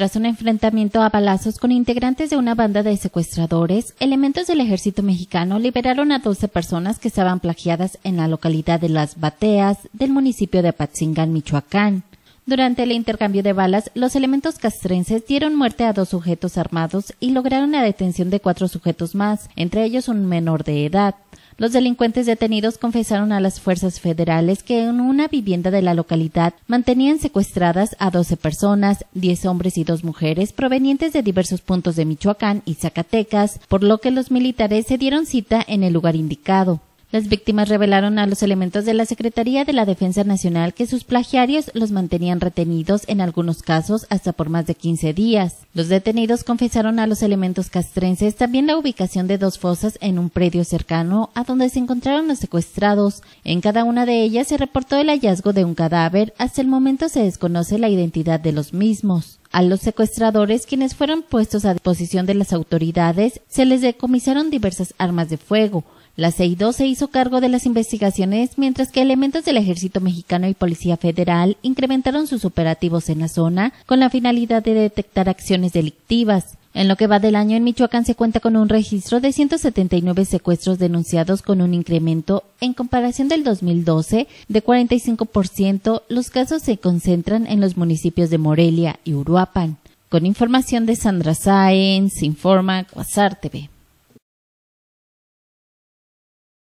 Tras un enfrentamiento a balazos con integrantes de una banda de secuestradores, elementos del ejército mexicano liberaron a 12 personas que estaban plagiadas en la localidad de Las Bateas del municipio de Apatzingán, Michoacán. Durante el intercambio de balas, los elementos castrenses dieron muerte a dos sujetos armados y lograron la detención de cuatro sujetos más, entre ellos un menor de edad. Los delincuentes detenidos confesaron a las fuerzas federales que en una vivienda de la localidad mantenían secuestradas a 12 personas, 10 hombres y 2 mujeres provenientes de diversos puntos de Michoacán y Zacatecas, por lo que los militares se dieron cita en el lugar indicado. Las víctimas revelaron a los elementos de la Secretaría de la Defensa Nacional que sus plagiarios los mantenían retenidos en algunos casos hasta por más de 15 días. Los detenidos confesaron a los elementos castrenses también la ubicación de dos fosas en un predio cercano a donde se encontraron los secuestrados. En cada una de ellas se reportó el hallazgo de un cadáver. Hasta el momento se desconoce la identidad de los mismos. A los secuestradores, quienes fueron puestos a disposición de las autoridades, se les decomisaron diversas armas de fuego, la CIDO se hizo cargo de las investigaciones mientras que elementos del Ejército Mexicano y Policía Federal incrementaron sus operativos en la zona con la finalidad de detectar acciones delictivas. En lo que va del año en Michoacán se cuenta con un registro de 179 secuestros denunciados con un incremento en comparación del 2012 de 45%. Los casos se concentran en los municipios de Morelia y Uruapan. Con información de Sandra Sáenz, informa Quasar TV.